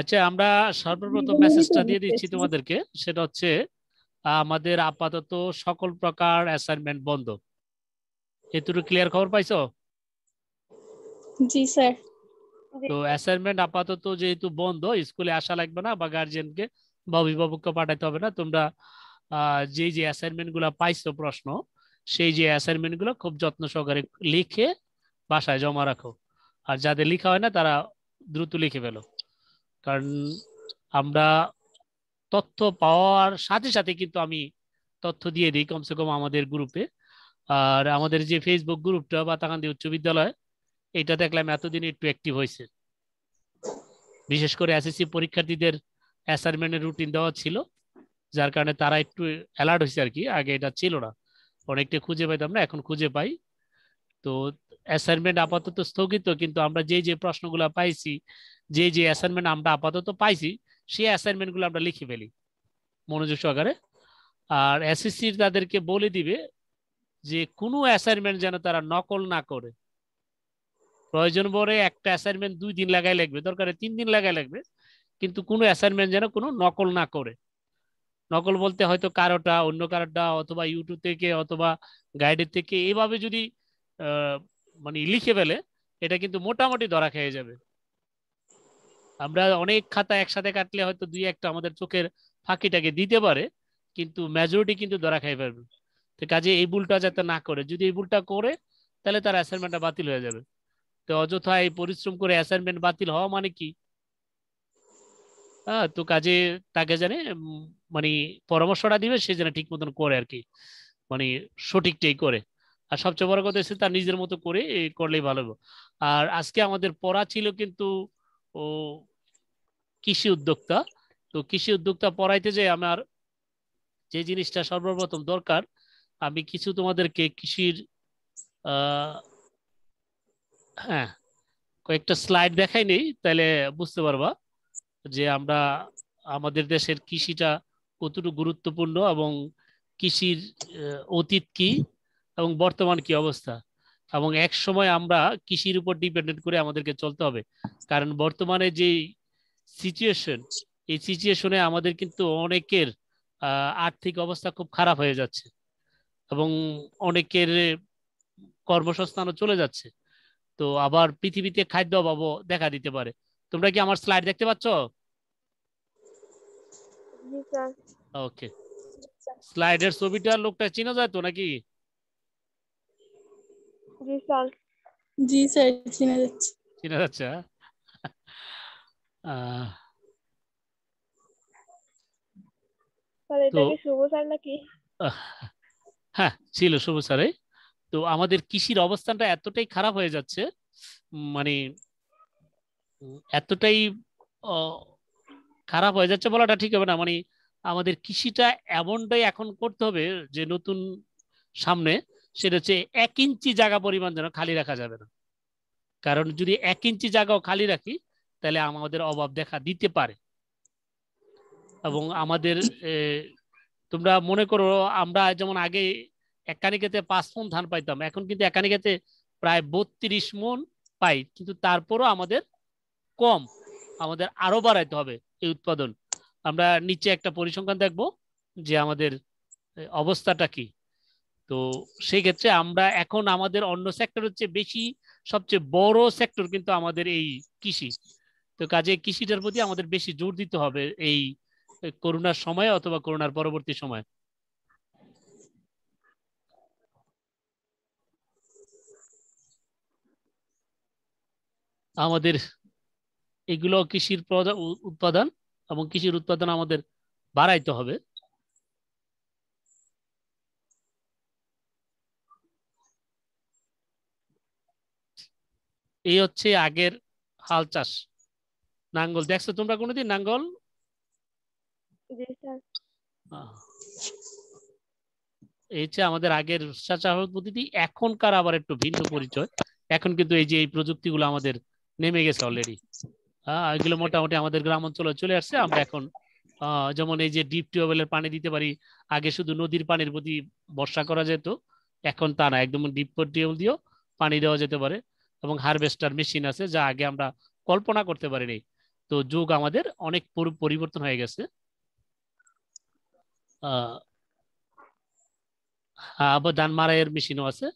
আচ্ছা আমরা সর্বপ্রথম মেসেজটা দিয়ে দিচ্ছি তোমাদেরকে সেটা হচ্ছে আমাদের আপাতত সকল প্রকার অ্যাসাইনমেন্ট বন্ধ এতটুকু ক্লিয়ার খবর পাইছো জি স্যার তো অ্যাসাইনমেন্ট আপাতত যেহেতু বন্ধ স্কুলে আসা লাগবে না বা গার্জিয়ানকে বা অভিভাবককে পাঠাতে হবে না তোমরা যে যে গুলা পাইছো প্রশ্ন সেই যে অ্যাসাইনমেন্ট গুলো খুব যত্ন সহকারে লিখে বাসায় জমা রাখো আর যাদের লিখা হয় না তারা দ্রুত লিখে ফেলো কারণ আমরা তথ্য পাওয়ার সাথে সাথে কিন্তু আমি তথ্য দিয়ে দিই কমসে কম আমাদের গ্রুপে আর আমাদের যে ফেসবুক গ্রুপটা বাতাকান্দি উচ্চ বিদ্যালয় এটা দেখলাম এতদিন একটু অ্যাক্টিভ হয়েছে বিশেষ করে এসএসসি পরীক্ষার্থীদের অ্যাসাইনমেন্টের রুটিন দেওয়া ছিল যার কারণে তারা একটু অ্যালার্ট হয়েছে আর কি আগে এটা ছিল না অনেকটা খুঁজে পাই না এখন খুঁজে পাই তো অ্যাসাইনমেন্ট আপাতত স্থগিত কিন্তু আমরা যে যে প্রশ্নগুলো পাইছি যে যে অ্যাসাইনমেন্ট আমরা আপাতত পাইছি সেই অ্যাসাইনমেন্টগুলো আমরা লিখে ফেলি মনোযোগ সহকারে আর এসএসসির তাদেরকে বলে দিবে যে কোনো অ্যাসাইনমেন্ট যেন তারা নকল না করে প্রয়োজন পড়ে একটা অ্যাসাইনমেন্ট দুই দিন লাগাই লাগবে দরকারে তিন দিন লাগাই লাগবে কিন্তু কোনো অ্যাসাইনমেন্ট যেন কোনো নকল না করে নকল বলতে হয়তো কারোটা অন্য কারোটা অথবা ইউটিউব থেকে অথবা গাইডের থেকে এইভাবে যদি মানে লিখে ফেলে এটা কিন্তু মোটামুটি ধরা খেয়ে যাবে আমরা অনেক খাতা একসাথে কাটলে হয়তো দুই একটা আমাদের চোখের ফাঁকিটাকে দিতে পারে কিন্তু মেজরিটি কিন্তু ধরা খাই পারবে তো কাজে এই ভুলটা যাতে না করে যদি এই ভুলটা করে তাহলে তার অ্যাসাইনমেন্টটা বাতিল হয়ে যাবে তো অযথা এই পরিশ্রম করে অ্যাসাইনমেন্ট বাতিল হওয়া মানে কি হ্যাঁ তো কাজে তাকে জানে মানে পরামর্শটা দিবে সে যেন ঠিক মতন করে আর কি মানে সঠিকটাই করে আর সবচেয়ে বড় কথা হচ্ছে তার নিজের মতো করে করলেই ভালো আর আজকে আমাদের পড়া ছিল কিন্তু ও কৃষি উদ্যোক্তা তো কৃষি উদ্যোক্তা পড়াইতে যে আমার যে জিনিসটা সর্বপ্রথম দরকার আমি কিছু তোমাদেরকে কৃষির হ্যাঁ কয়েকটা স্লাইড দেখাই নেই তাহলে বুঝতে পারবা যে আমরা আমাদের দেশের কৃষিটা কতটুকু গুরুত্বপূর্ণ এবং কৃষির অতীত কি এবং বর্তমান কি অবস্থা এবং এক সময় আমরা কৃষির উপর ডিপেন্ডেন্ট করে আমাদেরকে চলতে হবে কারণ বর্তমানে যে সিচুয়েশন এই সিচুয়েশনে আমাদের কিন্তু অনেকের আর্থিক অবস্থা খুব খারাপ হয়ে যাচ্ছে এবং অনেকের কর্মসংস্থানও চলে যাচ্ছে তো আবার পৃথিবীতে খাদ্য অভাবও দেখা দিতে পারে তোমরা কি আমার স্লাইড দেখতে পাচ্ছ ওকে স্লাইডের ছবিটা লোকটা চিনা যায় তো নাকি জি স্যার চিনা যাচ্ছে চিনা যাচ্ছে হ্যাঁ হ্যাঁ ছিল শুভ স্যারে তো আমাদের কৃষির অবস্থানটা এতটাই খারাপ হয়ে যাচ্ছে মানে এতটাই খারাপ হয়ে যাচ্ছে বলাটা ঠিক হবে না মানে আমাদের কৃষিটা এমনটাই এখন করতে হবে যে নতুন সামনে সেটা হচ্ছে এক ইঞ্চি জায়গা পরিমাণ যেন খালি রাখা যাবে না কারণ যদি এক ইঞ্চি জায়গাও খালি রাখি তাহলে আমাদের অভাব দেখা দিতে পারে এবং আমাদের তোমরা মনে করো আমরা যেমন আগে একানি খেতে পাঁচ মন ধান পাইতাম এখন কিন্তু একানি খেতে প্রায় বত্রিশ মন পাই কিন্তু তারপরও আমাদের কম আমাদের আরো বাড়াইতে হবে এই উৎপাদন আমরা নিচে একটা পরিসংখ্যান দেখব যে আমাদের অবস্থাটা কি তো সেই ক্ষেত্রে আমরা এখন আমাদের অন্য সেক্টর হচ্ছে বেশি সবচেয়ে বড় সেক্টর কিন্তু আমাদের এই কৃষি তো কাজে কৃষিটার প্রতি আমাদের বেশি জোর দিতে হবে এই করোনার সময় অথবা করোনার পরবর্তী সময় আমাদের এগুলো কৃষির উৎপাদন এবং কৃষির উৎপাদন আমাদের বাড়াইতে হবে এই হচ্ছে আগের হাল চাষ নাঙ্গল দেখছো তোমরা কোনোদিন নাঙ্গল এই যে আমাদের আগের চাষাবাদ প্রতিটি এখনকার আবার একটু ভিন্ন পরিচয় এখন কিন্তু এই যে এই প্রযুক্তিগুলো আমাদের নেমে গেছে অলরেডি হ্যাঁ এগুলো মোটামুটি আমাদের গ্রাম অঞ্চলে চলে আসছে আমরা এখন যেমন এই যে ডিপ টিউবওয়েলের পানি দিতে পারি আগে শুধু নদীর পানির প্রতি বর্ষা করা যেত এখন তা না একদম ডিপ টিউবওয়েল দিয়েও পানি দেওয়া যেতে পারে এবং হারভেস্টার মেশিন আছে যা আগে আমরা কল্পনা করতে পারিনি তো যুগ আমাদের অনেক পরিবর্তন হয়ে গেছে হ্যাঁ, আবার ধান মারাইয়ের মেশিনও আছে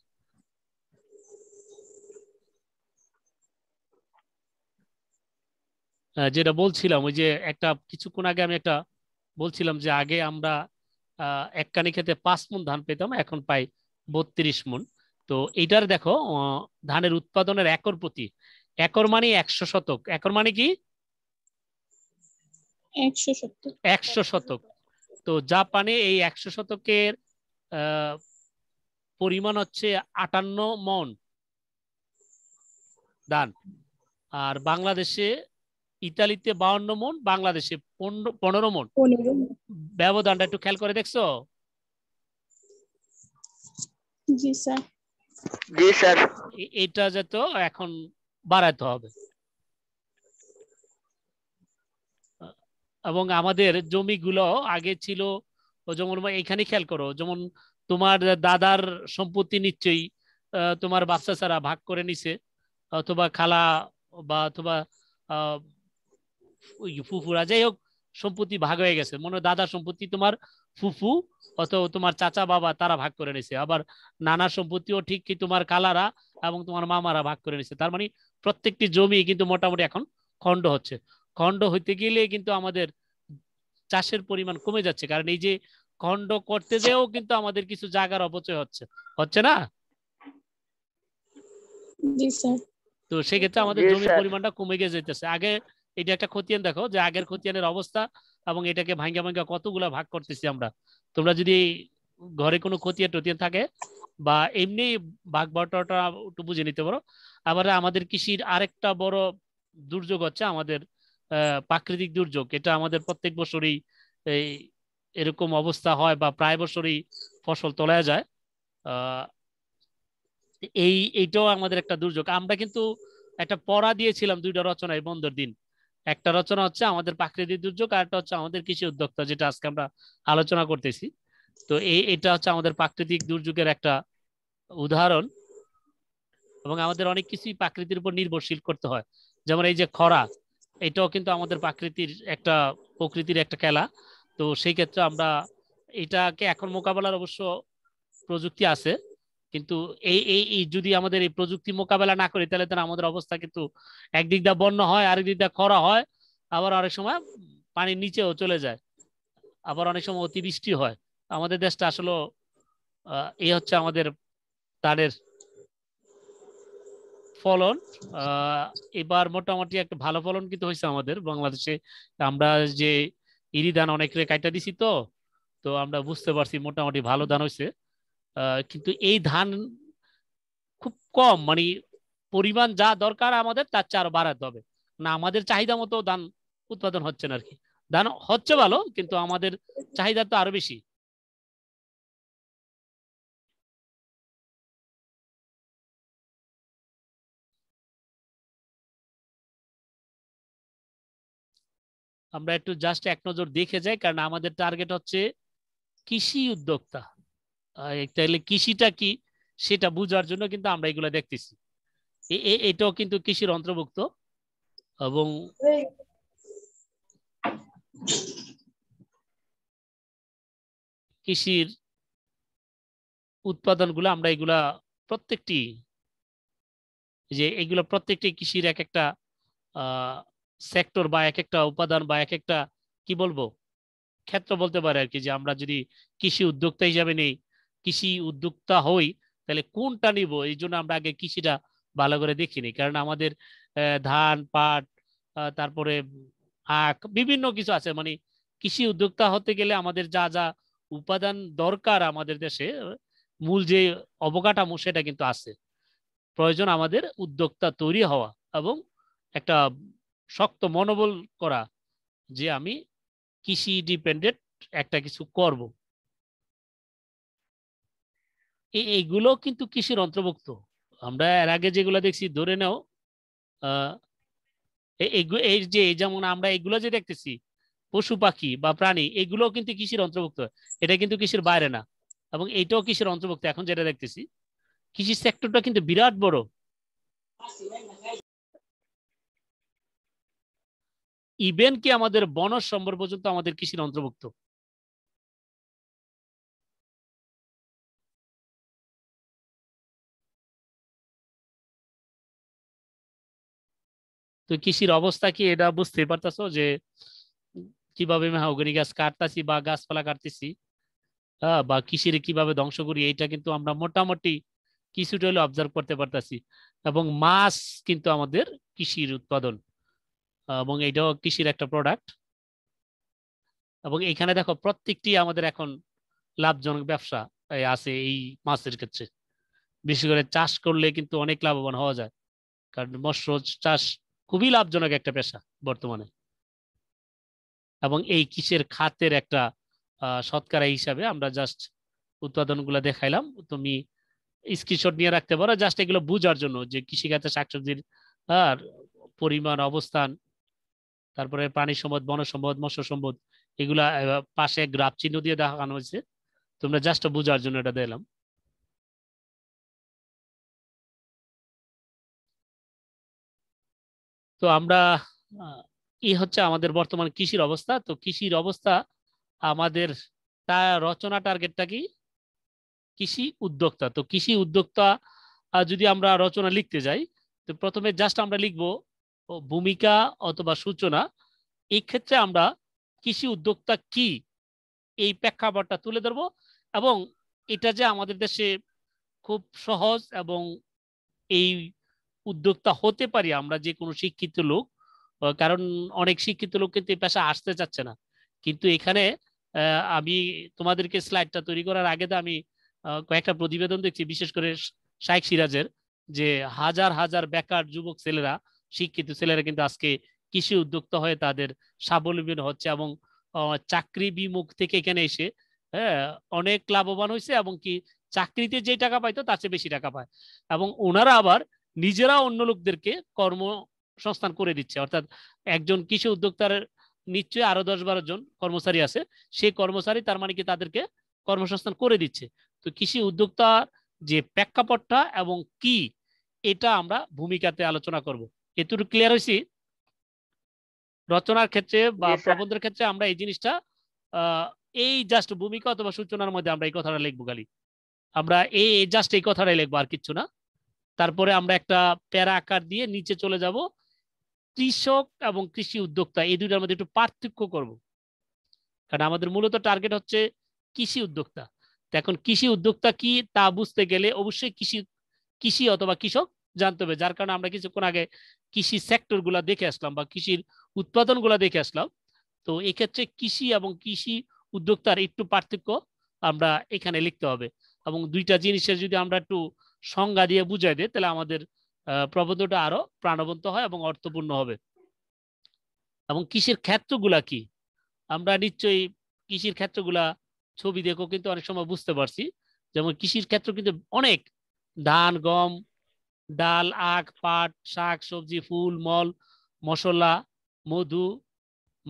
যেটা বলছিলাম ওই যে একটা কিছুক্ষণ আগে আমি একটা বলছিলাম যে আগে আমরা এক কানি খেতে পাঁচ মন ধান পেতাম এখন পাই বত্রিশ মন তো এটার দেখো ধানের উৎপাদনের একর প্রতি একর মানে একশো শতক একর মানে কি একশো শতক তো জাপানে এই একশো শতকের পরিমাণ হচ্ছে আটান্ন মন দান আর বাংলাদেশে ইতালিতে বাউন্ন মন বাংলাদেশে পনেরো মন ব্যবধানটা একটু খেয়াল করে দেখছো জি স্যার এটা যেত এখন বাড়াতে হবে এবং আমাদের জমিগুলো আগে ছিল যেমন এখানে খেয়াল করো যেমন তোমার দাদার সম্পত্তি নিশ্চয়ই তোমার বাচ্চা ছাড়া ভাগ করে নিছে অথবা খালা বা অথবা ফুফুরা যাই হোক সম্পত্তি ভাগ হয়ে গেছে মনে দাদা সম্পত্তি তোমার ফুফু অথবা তোমার চাচা বাবা তারা ভাগ করে নিছে আবার নানা সম্পত্তিও ঠিক কি তোমার কালারা এবং তোমার মামারা ভাগ করে নিছে তার মানে প্রত্যেকটি জমি কিন্তু মোটামুটি এখন খণ্ড হচ্ছে খণ্ড হইতে গেলে কিন্তু আমাদের চাষের পরিমাণ কমে যাচ্ছে কারণ এই যে খণ্ড করতে যেও কিন্তু আমাদের কিছু জায়গার অপচয় হচ্ছে হচ্ছে না তো সেক্ষেত্রে আমাদের জমির পরিমাণটা কমে গিয়ে যেতেছে আগে এটা একটা খতিয়ান দেখো যে আগের খতিয়ানের অবস্থা এবং এটাকে ভাঙ্গা ভাঙ্গা কতগুলা ভাগ করতেছি আমরা তোমরা যদি ঘরে কোনো খতিয়ান টতিয়ান থাকে বা এমনি ভাগ বাটোয়াটা একটু বুঝে নিতে পারো আবার আমাদের কৃষির আরেকটা বড় দুর্যোগ হচ্ছে আমাদের প্রাকৃতিক দুর্যোগ এটা আমাদের প্রত্যেক বছরই এই এরকম অবস্থা হয় বা প্রায় বছরই ফসল তোলা যায় এই এইটাও আমাদের একটা দুর্যোগ আমরা কিন্তু একটা পড়া দিয়েছিলাম দুইটা রচনায় বন্দর দিন একটা রচনা হচ্ছে আমাদের প্রাকৃতিক দুর্যোগ আর একটা হচ্ছে আমাদের কৃষি উদ্যোক্তা যেটা আজকে আমরা আলোচনা করতেছি তো এই এটা হচ্ছে আমাদের প্রাকৃতিক দুর্যোগের একটা উদাহরণ এবং আমাদের অনেক কিছুই প্রাকৃতির উপর নির্ভরশীল করতে হয় যেমন এই যে খরা এটাও কিন্তু আমাদের প্রাকৃতির একটা প্রকৃতির একটা খেলা তো সেই ক্ষেত্রে আমরা এটাকে এখন মোকাবেলার অবশ্য প্রযুক্তি আছে কিন্তু এই এই যদি আমাদের এই প্রযুক্তি মোকাবেলা না করি তাহলে তাহলে আমাদের অবস্থা কিন্তু একদিক দা বন্য হয় আরেক দিক দা খরা হয় আবার অনেক সময় পানির নিচেও চলে যায় আবার অনেক সময় অতিবৃষ্টি হয় আমাদের দেশটা আসলে এই হচ্ছে আমাদের তাদের ফলন এবার মোটামুটি একটা ভালো ফলন কিন্তু হয়েছে আমাদের বাংলাদেশে আমরা যে ইরি ধান অনেক কাইটা দিছি তো তো আমরা বুঝতে পারছি মোটামুটি ভালো ধান হয়েছে কিন্তু এই ধান খুব কম মানে পরিমাণ যা দরকার আমাদের তার চেয়ে আরো বাড়াতে হবে না আমাদের চাহিদা মতো ধান উৎপাদন হচ্ছে না আর কি ধান হচ্ছে ভালো কিন্তু আমাদের চাহিদা তো আরো বেশি আমরা একটু জাস্ট এক নজর দেখে যাই কারণ আমাদের টার্গেট হচ্ছে কৃষি উদ্যোক্তা তাহলে কৃষিটা কি সেটা বুঝার জন্য কিন্তু আমরা এগুলো দেখতেছি এটাও কিন্তু কৃষির অন্তর্ভুক্ত এবং কৃষির উৎপাদনগুলো আমরা এগুলা প্রত্যেকটি যে এগুলো প্রত্যেকটি কৃষির এক একটা সেক্টর বা এক একটা উপাদান বা এক একটা কি বলবো ক্ষেত্র বলতে পারে আর কি যে আমরা যদি কৃষি উদ্যোক্তা হিসাবে নেই কৃষি উদ্যোক্তা হই তাহলে কোনটা নিব এই জন্য আমরা আগে কৃষিটা ভালো করে দেখিনি কারণ আমাদের ধান পাট তারপরে আখ বিভিন্ন কিছু আছে মানে কৃষি উদ্যোক্তা হতে গেলে আমাদের যা যা উপাদান দরকার আমাদের দেশে মূল যে অবকাঠামো সেটা কিন্তু আছে প্রয়োজন আমাদের উদ্যোক্তা তৈরি হওয়া এবং একটা শক্ত মনোবল করা যে আমি কৃষি ডিপেন্ডেন্ট একটা কিছু করব এইগুলো কিন্তু কৃষির অন্তর্ভুক্ত আমরা এর আগে যেগুলো দেখছি ধরে নাও এই যে যেমন আমরা এগুলো যে দেখতেছি পশু পাখি বা প্রাণী এগুলো কিন্তু কৃষির অন্তর্ভুক্ত এটা কিন্তু কৃষির বাইরে না এবং এইটাও কৃষির অন্তর্ভুক্ত এখন যেটা দেখতেছি কৃষি সেক্টরটা কিন্তু বিরাট বড় ইভেন কি আমাদের বনজ সম্বর পর্যন্ত আমাদের কৃষির অন্তর্ভুক্ত তো কৃষির অবস্থা কি এটা বুঝতে পারতেছো যে কিভাবে মেহাগনি গাছ কাটতেছি বা গাছপালা কাটতেছি হ্যাঁ, বা কৃষির কিভাবে ধ্বংস করি এইটা কিন্তু আমরা মোটামুটি কিছুটা হলে অবজার্ভ করতে পারতেছি এবং মাছ কিন্তু আমাদের কৃষির উৎপাদন এবং এইটাও কৃষির একটা প্রোডাক্ট এবং এখানে দেখো প্রত্যেকটি আমাদের এখন লাভজনক ব্যবসা আছে এই মাছের ক্ষেত্রে বিশেষ করে চাষ করলে কিন্তু অনেক লাভবান হওয়া যায় কারণ মৎস্য চাষ খুবই লাভজনক একটা পেশা বর্তমানে এবং এই কিসের খাতের একটা শতকরা হিসাবে আমরা জাস্ট উৎপাদনগুলো দেখাইলাম তুমি স্ক্রিনশট নিয়ে রাখতে পারো জাস্ট এগুলো বুঝার জন্য যে কৃষিখাতে শাকসবজির আর পরিমাণ অবস্থান তারপরে পানি সম্পদ বন সম্পদ মৎস্য সম্পদ এগুলা পাশে গ্রাফ চিহ্ন দিয়ে দেখানো হয়েছে তোমরা জাস্ট বোঝার জন্য এটা দিলাম তো আমরা এই হচ্ছে আমাদের বর্তমান কৃষির অবস্থা তো কৃষির অবস্থা আমাদের তা রচনা টার্গেটটা কি কৃষি উদ্যোক্তা তো কৃষি উদ্যোক্তা যদি আমরা রচনা লিখতে যাই তো প্রথমে জাস্ট আমরা লিখবো ভূমিকা অথবা সূচনা এই ক্ষেত্রে আমরা কৃষি উদ্যোক্তা কি এই প্রেক্ষাপটটা তুলে ধরব এবং এটা যে আমাদের দেশে খুব সহজ এবং এই উদ্যোক্তা হতে পারি আমরা যে কোনো শিক্ষিত লোক কারণ অনেক শিক্ষিত লোক কিন্তু এই পেশা আসতে চাচ্ছে না কিন্তু এখানে আমি তোমাদেরকে স্লাইডটা তৈরি করার আগে তো আমি কয়েকটা প্রতিবেদন দেখছি বিশেষ করে শাইক সিরাজের যে হাজার হাজার বেকার যুবক ছেলেরা শিক্ষিত ছেলেরা কিন্তু আজকে কৃষি উদ্যোক্তা হয়ে তাদের স্বাবলম্বী হচ্ছে এবং চাকরি বিমুখ থেকে এখানে এসে হ্যাঁ অনেক লাভবান হয়েছে এবং কি চাকরিতে যে টাকা পাইতো তার চেয়ে বেশি টাকা পায় এবং ওনারা আবার নিজেরা অন্য লোকদেরকে কর্মসংস্থান করে দিচ্ছে অর্থাৎ একজন কৃষি উদ্যোক্তার নিশ্চয়ই আরো দশ বারো জন কর্মচারী আছে সেই কর্মচারী তার মানে কি তাদেরকে কর্মসংস্থান করে দিচ্ছে তো কৃষি উদ্যোক্তার যে প্রেক্ষাপটটা এবং কি এটা আমরা ভূমিকাতে আলোচনা করব এতটুকু ক্লিয়ার হয়েছি রচনার ক্ষেত্রে বা প্রবন্ধের ক্ষেত্রে আমরা এই জিনিসটা এই জাস্ট ভূমিকা অথবা সূচনার মধ্যে আমরা এই কথাটা লিখবো খালি আমরা এই জাস্ট এই কথাটাই লিখবো আর কিচ্ছু না তারপরে আমরা একটা প্যারা আকার দিয়ে নিচে চলে যাব কৃষক এবং কৃষি উদ্যোক্তা এই দুইটার মধ্যে একটু পার্থক্য করব কারণ আমাদের মূলত টার্গেট হচ্ছে কৃষি উদ্যোক্তা এখন কৃষি উদ্যোক্তা কি তা বুঝতে গেলে অবশ্যই কৃষি কৃষি অথবা কৃষক জানতে হবে যার কারণে আমরা কিছুক্ষণ আগে কৃষি সেক্টর গুলা দেখে আসলাম বা কৃষির উৎপাদন গুলা দেখে আসলাম তো এক্ষেত্রে কৃষি এবং কৃষি উদ্যোক্তার একটু পার্থক্য আমরা এখানে লিখতে হবে এবং দুইটা জিনিসের যদি আমরা একটু সংজ্ঞা দিয়ে বুঝাই দিই তাহলে আমাদের প্রবন্ধটা আরো প্রাণবন্ত হয় এবং অর্থপূর্ণ হবে এবং কৃষির ক্ষেত্রগুলা কি আমরা নিশ্চয়ই কৃষির ক্ষেত্রগুলা ছবি দেখো কিন্তু অনেক সময় বুঝতে পারছি যেমন কৃষির ক্ষেত্র কিন্তু অনেক ধান গম ডাল আখ পাট শাক সবজি ফুল মল মশলা মধু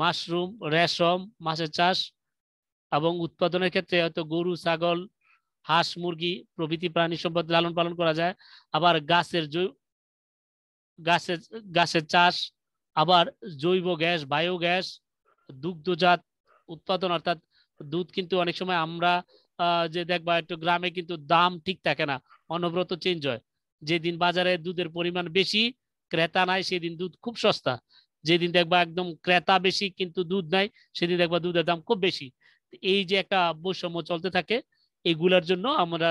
মাশরুম রেশম মাছের চাষ এবং উৎপাদনের ক্ষেত্রে হয়তো গরু ছাগল হাঁস মুরগি প্রভৃতি প্রাণী সম্পদ লালন পালন করা যায় আবার গাছের গাছের গাছের চাষ আবার জৈব গ্যাস বায়োগ্যাস দুগ্ধজাত উৎপাদন অর্থাৎ দুধ কিন্তু অনেক সময় আমরা যে দেখবা একটু গ্রামে কিন্তু দাম ঠিক থাকে না অনবরত চেঞ্জ হয় যেদিন বাজারে দুধের পরিমাণ বেশি ক্রেতা নাই সেদিন দুধ খুব সস্তা যেদিন দেখবা একদম ক্রেতা বেশি কিন্তু দুধ নাই সেদিন দেখবা দুধের দাম খুব বেশি এই যে একটা বৈষম্য চলতে থাকে এগুলার জন্য আমরা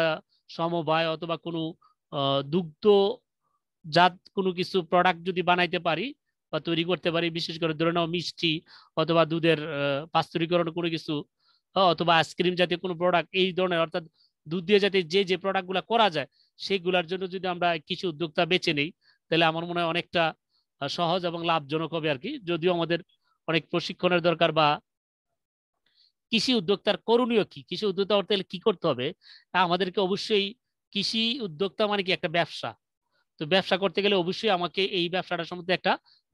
সমবায় অথবা কোনো দুগ্ধ জাত কোনো কিছু প্রোডাক্ট যদি বানাইতে পারি বা তৈরি করতে পারি বিশেষ করে ধরে নাও মিষ্টি অথবা দুধের পাস্তরীকরণ কোনো কিছু অথবা আইসক্রিম জাতীয় কোনো প্রোডাক্ট এই ধরনের অর্থাৎ দুধ দিয়ে যাতে যে যে প্রোডাক্টগুলো করা যায় সেগুলার জন্য যদি আমরা কিছু উদ্যোক্তা বেছে নেই তাহলে আমার মনে হয় অনেকটা সহজ এবং লাভজনক হবে আর কি যদিও আমাদের অনেক প্রশিক্ষণের দরকার বা কৃষি উদ্যোক্তার করণীয় কি কৃষি উদ্যোক্তা হতে কি করতে হবে আমাদেরকে অবশ্যই কৃষি উদ্যোক্তা মানে কি একটা ব্যবসা তো ব্যবসা করতে গেলে অবশ্যই আমাকে এই ব্যবসাটার সম্বন্ধে একটা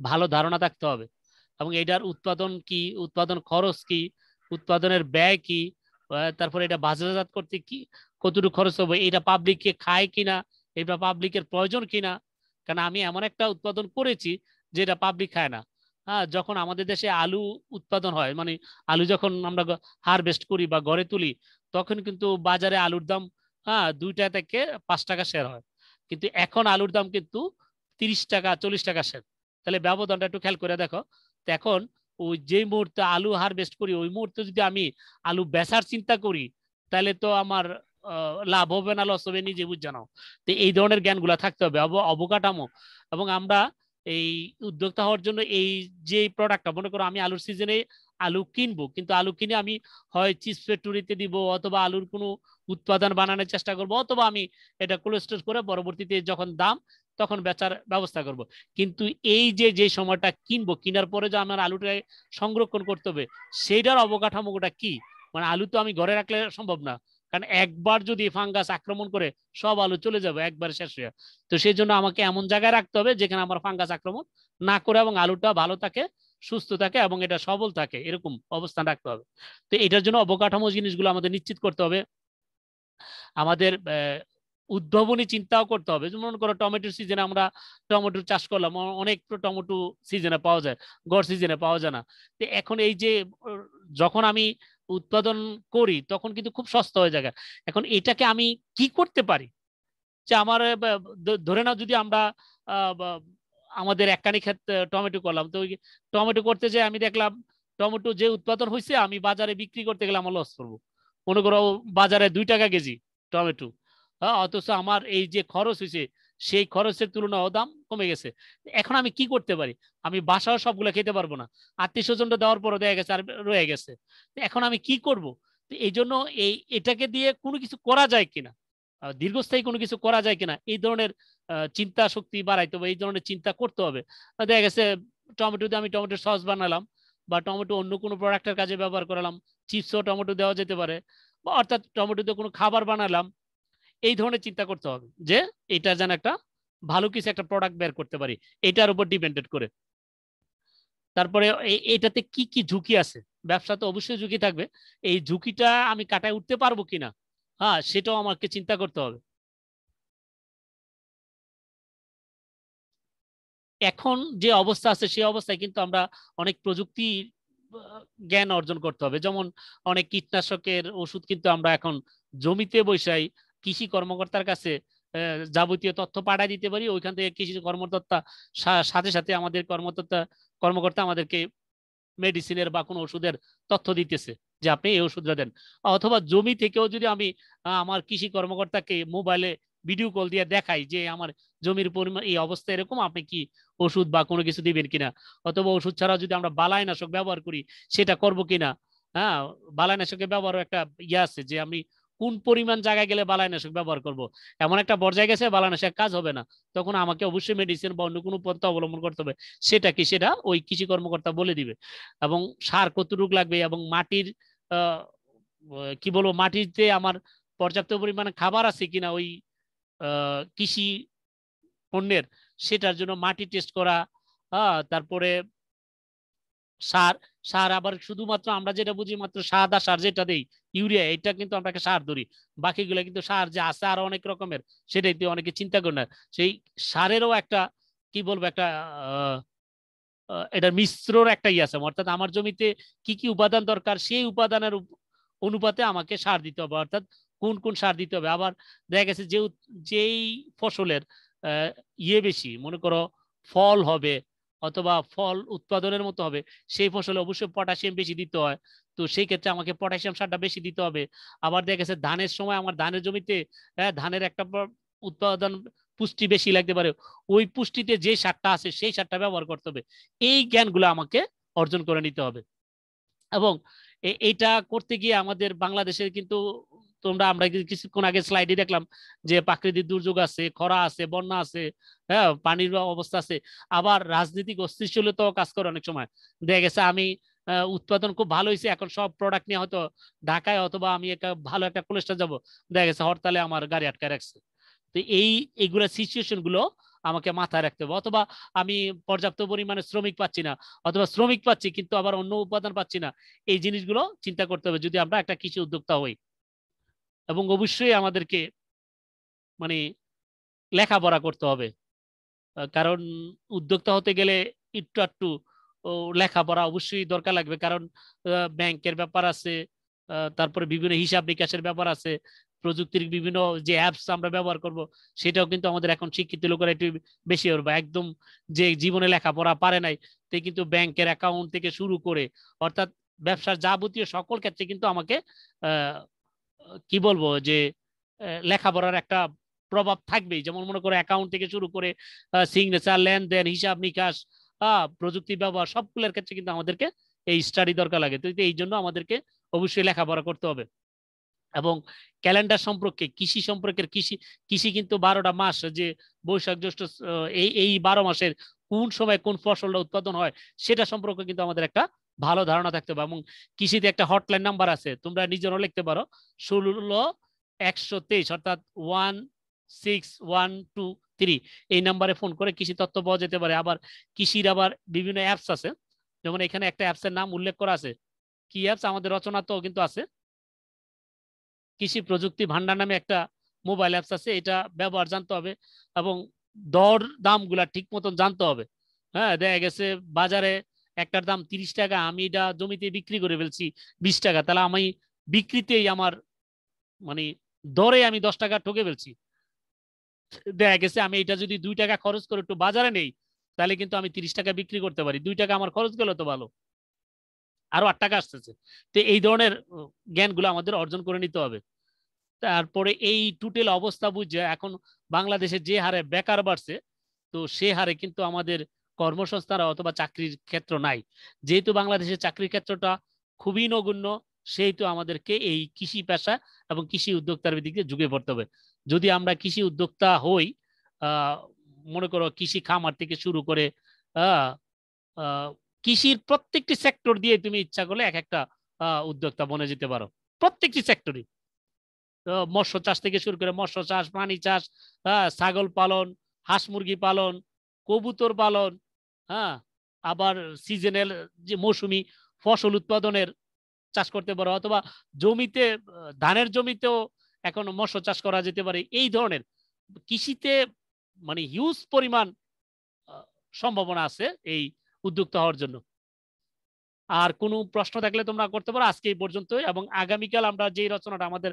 ভালো ধারণা থাকতে হবে এবং এটার উৎপাদন কি উৎপাদন খরচ কি উৎপাদনের ব্যয় কি তারপরে এটা বাজারজাত করতে কি কতটুকু খরচ হবে এটা পাবলিককে খায় কিনা এটা পাবলিকের প্রয়োজন কিনা কারণ আমি এমন একটা উৎপাদন করেছি যেটা পাবলিক খায় না হ্যাঁ যখন আমাদের দেশে আলু উৎপাদন হয় মানে আলু যখন আমরা হারভেস্ট করি বা গড়ে তুলি তখন কিন্তু বাজারে আলুর দাম হ্যাঁ দুইটা থেকে পাঁচ টাকা শেয়ার হয় কিন্তু এখন আলুর দাম কিন্তু তিরিশ টাকা চল্লিশ টাকা শেয়ার তাহলে ব্যবধানটা একটু খেয়াল করে দেখো এখন ওই যে মুহূর্তে আলু হারভেস্ট করি ওই মুহূর্তে যদি আমি আলু বেচার চিন্তা করি তাহলে তো আমার লাভ হবে না লস হবে নিজে বুঝে নাও তো এই ধরনের জ্ঞান গুলা থাকতে হবে অবকাঠামো এবং আমরা এই উদ্যোক্তা হওয়ার জন্য এই যে প্রোডাক্টটা মনে করো আমি আলুর সিজনে আলু কিনবো কিন্তু আলু কিনে আমি হয় চিপস ফ্যাক্টরিতে দিব অথবা আলুর কোনো উৎপাদন বানানোর চেষ্টা করব অথবা আমি এটা কোল্ড স্টোর করে পরবর্তীতে যখন দাম তখন বেচার ব্যবস্থা করব কিন্তু এই যে যে সময়টা কিনবো কিনার পরে যে আমার আলুটা সংরক্ষণ করতে হবে সেইটার অবকাঠামোটা কি মানে আলু তো আমি ঘরে রাখলে সম্ভব না কারণ একবার যদি ফাঙ্গাস আক্রমণ করে সব আলু চলে যাবে একবার শেষ হয়ে তো সেই জন্য আমাকে এমন জায়গায় রাখতে হবে যেখানে আমার ফাঙ্গাস আক্রমণ না করে এবং আলুটা ভালো থাকে সুস্থ থাকে এবং এটা সবল থাকে এরকম অবস্থান রাখতে হবে তো এটার জন্য অবকাঠামো জিনিসগুলো আমাদের নিশ্চিত করতে হবে আমাদের উদ্ভাবনী চিন্তাও করতে হবে যেমন করো টমেটোর সিজনে আমরা টমেটোর চাষ করলাম অনেক তো টমেটো সিজনে পাওয়া যায় গড় সিজনে পাওয়া যায় না তো এখন এই যে যখন আমি উৎপাদন করি তখন কিন্তু খুব সস্তা হয়ে যায় এখন এটাকে আমি কি করতে পারি যে আমার ধরে নাও যদি আমরা আমাদের একখানি ক্ষেত টমেটো করলাম তো টমেটো করতে যে আমি দেখলাম টমেটো যে উৎপাদন হয়েছে আমি বাজারে বিক্রি করতে গেলে আমার লস করবো মনে করো বাজারে দুই টাকা কেজি টমেটো হ্যাঁ অথচ আমার এই যে খরচ হয়েছে সেই খরচের তুলনায় দাম কমে গেছে এখন আমি কি করতে পারি আমি বাসাও সবগুলো খেতে পারবো না আত্মীয় স্বজনটা দেওয়ার পরও দেখা গেছে আর রয়ে গেছে এখন আমি কি করব এই জন্য এই এটাকে দিয়ে কোনো কিছু করা যায় কিনা দীর্ঘস্থায়ী কোনো কিছু করা যায় কিনা এই ধরনের চিন্তা শক্তি বাড়াইতে হবে এই ধরনের চিন্তা করতে হবে দেখা গেছে টমেটো দিয়ে আমি টমেটোর সস বানালাম বা টমেটো অন্য কোনো প্রোডাক্টের কাজে ব্যবহার করালাম চিপসও টমেটো দেওয়া যেতে পারে বা অর্থাৎ টমেটো দিয়ে কোনো খাবার বানালাম এই ধরনের চিন্তা করতে হবে যে এটা যেন একটা ভালো কিছু একটা প্রোডাক্ট বের করতে পারি এটার উপর ডিপেন্ডেড করে তারপরে এটাতে কি কি ঝুঁকি আছে ব্যবসা তো অবশ্যই ঝুঁকি থাকবে এই ঝুঁকিটা আমি কাটায় উঠতে পারবো কিনা হ্যাঁ সেটাও আমাকে চিন্তা করতে হবে এখন যে অবস্থা আছে সেই অবস্থায় কিন্তু আমরা অনেক প্রযুক্তি জ্ঞান অর্জন করতে হবে যেমন অনেক কীটনাশকের ওষুধ কিন্তু আমরা এখন জমিতে বৈশাই কৃষি কর্মকর্তার কাছে যাবতীয় তথ্য পাঠাই দিতে পারি ওইখান থেকে কৃষি কর্মকর্তা সাথে সাথে আমাদের কর্মকর্তা কর্মকর্তা আমাদেরকে মেডিসিনের বা কোনো ওষুধের তথ্য দিতেছে যে আপনি এই ওষুধটা দেন অথবা জমি থেকেও যদি আমি আমার কৃষি কর্মকর্তাকে মোবাইলে ভিডিও কল দিয়ে দেখাই যে আমার জমির পরিমাণ এই অবস্থা এরকম আপনি কি ওষুধ বা কোনো কিছু দিবেন কিনা অথবা ওষুধ ছাড়া যদি আমরা নাশক ব্যবহার করি সেটা করব কিনা হ্যাঁ বালাইনাশকের ব্যবহারও একটা ইয়ে আছে যে আমি কোন পরিমাণ জায়গায় গেলে বালাইনাশক ব্যবহার করব। এমন একটা পর্যায়ে গেছে বালাইনাশক কাজ হবে না তখন আমাকে অবশ্যই মেডিসিন বা অন্য কোনো পথ অবলম্বন করতে হবে সেটা কি সেটা ওই কৃষি কর্মকর্তা বলে দিবে এবং সার কতটুক লাগবে এবং মাটির কি বলবো মাটিতে আমার পর্যাপ্ত পরিমাণে খাবার আছে কিনা ওই কৃষি পণ্যের সেটার জন্য মাটি টেস্ট করা হ্যাঁ তারপরে সার সার আবার শুধুমাত্র আমরা যেটা বুঝি মাত্র সাদা সার যেটা দিই ইউরিয়া এটা কিন্তু আমরাকে সার ধরি বাকিগুলো কিন্তু সার যে আছে আর অনেক রকমের সেটাই দিয়ে অনেকে চিন্তা করে না সেই সারেরও একটা কি বলবো একটা এটা মিশ্রর একটা ইয়ে আছে অর্থাৎ আমার জমিতে কি কি উপাদান দরকার সেই উপাদানের অনুপাতে আমাকে সার দিতে হবে অর্থাৎ কোন কোন সার দিতে হবে আবার দেখা গেছে যে যেই ফসলের ইয়ে বেশি মনে করো ফল হবে অথবা ফল উৎপাদনের মতো হবে সেই ফসলে অবশ্যই পটাশিয়াম বেশি দিতে হয় তো সেই ক্ষেত্রে আমাকে পটাশিয়াম সারটা বেশি দিতে হবে আবার দেখা গেছে ধানের সময় আমার ধানের জমিতে হ্যাঁ ধানের একটা উৎপাদন পুষ্টি বেশি লাগতে পারে ওই পুষ্টিতে যে সারটা আছে সেই সারটা ব্যবহার করতে হবে এই জ্ঞানগুলো আমাকে অর্জন করে নিতে হবে এবং এইটা করতে গিয়ে আমাদের বাংলাদেশের কিন্তু তোমরা আমরা কিছুক্ষণ আগে স্লাইডে দেখলাম যে প্রাকৃতিক দুর্যোগ আছে খরা আছে বন্যা আছে হ্যাঁ পানির অবস্থা আছে আবার রাজনৈতিক অস্থিরশীলতাও কাজ করে অনেক সময় দেখা গেছে আমি উৎপাদন খুব ভালো হয়েছে এখন সব প্রোডাক্ট নিয়ে হয়তো ঢাকায় অথবা আমি একটা ভালো একটা কলেজটা যাব দেখা গেছে হরতালে আমার গাড়ি আটকে রাখছে তো এই এইগুলো সিচুয়েশন গুলো আমাকে মাথায় রাখতে হবে অথবা আমি পর্যাপ্ত পরিমাণে শ্রমিক পাচ্ছি না অথবা শ্রমিক পাচ্ছি কিন্তু আবার অন্য উপাদান পাচ্ছি না এই জিনিসগুলো চিন্তা করতে হবে যদি আমরা একটা কৃষি উদ্যোক্তা হই এবং অবশ্যই আমাদেরকে মানে লেখাপড়া করতে হবে কারণ উদ্যোক্তা হতে গেলে একটু একটু লেখাপড়া অবশ্যই দরকার লাগবে কারণ ব্যাংকের ব্যাপার আছে তারপরে বিভিন্ন হিসাব নিকাশের ব্যাপার আছে প্রযুক্তির বিভিন্ন যে অ্যাপস আমরা ব্যবহার করব সেটাও কিন্তু আমাদের এখন শিক্ষিত লোকেরা একটু বেশি হবে একদম যে জীবনে লেখাপড়া পারে নাই তে কিন্তু ব্যাংকের অ্যাকাউন্ট থেকে শুরু করে অর্থাৎ ব্যবসার যাবতীয় সকল ক্ষেত্রে কিন্তু আমাকে কি বলবো যে লেখাপড়ার একটা প্রভাব থাকবেই যেমন মনে করো অ্যাকাউন্ট থেকে শুরু করে সিগনেচার লেনদেন হিসাব নিকাশ প্রযুক্তি ব্যবহার সবগুলোর ক্ষেত্রে কিন্তু আমাদেরকে এই স্টাডি দরকার লাগে তো এই জন্য আমাদেরকে অবশ্যই লেখাপড়া করতে হবে এবং ক্যালেন্ডার সম্পর্কে কৃষি সম্পর্কের কৃষি কৃষি কিন্তু বারোটা মাস যে বৈশাখ জ্যৈষ্ঠ এই এই বারো মাসের কোন সময় কোন ফসলটা উৎপাদন হয় সেটা সম্পর্কে কিন্তু আমাদের একটা ভালো ধারণা থাকতে হবে এবং কৃষিতে একটা হটলাইন নাম্বার আছে তোমরা নিজেরও লিখতে পারো ষোলো একশো তেইশ অর্থাৎ one six one two three এই নাম্বারে ফোন করে কৃষি তথ্য পাওয়া যেতে পারে আবার কৃষির আবার বিভিন্ন অ্যাপস আছে যেমন এখানে একটা অ্যাপসের নাম উল্লেখ করা আছে কি অ্যাপস আমাদের রচনাতেও কিন্তু আছে কৃষি প্রযুক্তি ভান্ডার নামে একটা মোবাইল অ্যাপস আছে এটা ব্যবহার জানতে হবে এবং দর দামগুলা ঠিক মতন জানতে হবে হ্যাঁ দেখা গেছে বাজারে একটার দাম তিরিশ টাকা আমি এটা জমিতে বিক্রি করে ফেলছি বিশ টাকা তাহলে আমি বিক্রিতেই আমার মানে দরে আমি দশ টাকা ঠকে ফেলছি দেখা গেছে আমি এটা যদি দুই টাকা খরচ করে একটু বাজারে নেই তাহলে কিন্তু আমি তিরিশ টাকা বিক্রি করতে পারি দুই টাকা আমার খরচ গেল তো ভালো আরো আট টাকা আসতেছে তো এই ধরনের জ্ঞানগুলো আমাদের অর্জন করে নিতে হবে তারপরে এই টুটেল অবস্থা বুঝে এখন বাংলাদেশে যে হারে বেকার বাড়ছে তো সে হারে কিন্তু আমাদের কর্মসংস্থান অথবা চাকরির ক্ষেত্র নাই যেহেতু বাংলাদেশের চাকরির ক্ষেত্রটা খুবই নগণ্য সেহেতু আমাদেরকে এই কৃষি পেশা এবং কৃষি উদ্যোক্তার দিকে যুগে পড়তে হবে যদি আমরা কৃষি উদ্যোক্তা হই মনে করো কৃষি খামার থেকে শুরু করে কৃষির প্রত্যেকটি সেক্টর দিয়ে তুমি ইচ্ছা করলে এক একটা উদ্যোক্তা বনে যেতে পারো প্রত্যেকটি সেক্টরে মৎস্য চাষ থেকে শুরু করে মৎস্য চাষ প্রাণী চাষ ছাগল পালন হাঁস মুরগি পালন কবুতর পালন হ্যাঁ আবার সিজনাল যে মৌসুমি ফসল উৎপাদনের চাষ করতে পারো অথবা জমিতে ধানের জমিতেও এখন মৎস্য চাষ করা যেতে পারে এই ধরনের কৃষিতে মানে হিউজ পরিমাণ সম্ভাবনা আছে এই উদ্যোক্তা হওয়ার জন্য আর কোনো প্রশ্ন থাকলে তোমরা করতে পারো আজকে এই পর্যন্ত এবং আগামীকাল আমরা যে রচনাটা আমাদের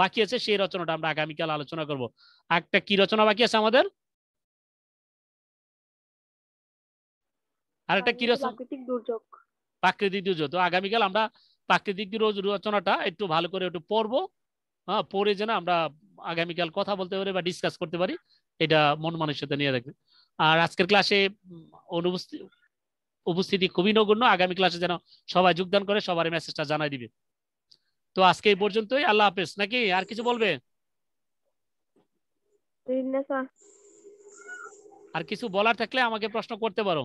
বাকি আছে সেই রচনাটা আমরা আগামীকাল আলোচনা করব একটা কি রচনা বাকি আছে আমাদের আর একটা হ্যাঁ, কি প্রাকৃতিক দুর্যোগ প্রাকৃতিক দুর্যোগ তো আগামীকাল আমরা প্রাকৃতিক রচনাটা একটু ভালো করে একটু পড়বো হ্যাঁ পড়ে যেন আমরা আগামীকাল কথা বলতে পারি বা ডিসকাস করতে পারি এটা মন সাথে নিয়ে রাখবে আর আজকের ক্লাসে অনুপস্থিত উপস্থিতি খুবই নগণ্য আগামী ক্লাসে যেন সবাই যোগদান করে সবার মেসেজটা জানাই দিবে তো আজকে এই পর্যন্তই আল্লাহ হাফেজ নাকি আর কিছু বলবে আর কিছু বলার থাকলে আমাকে প্রশ্ন করতে পারো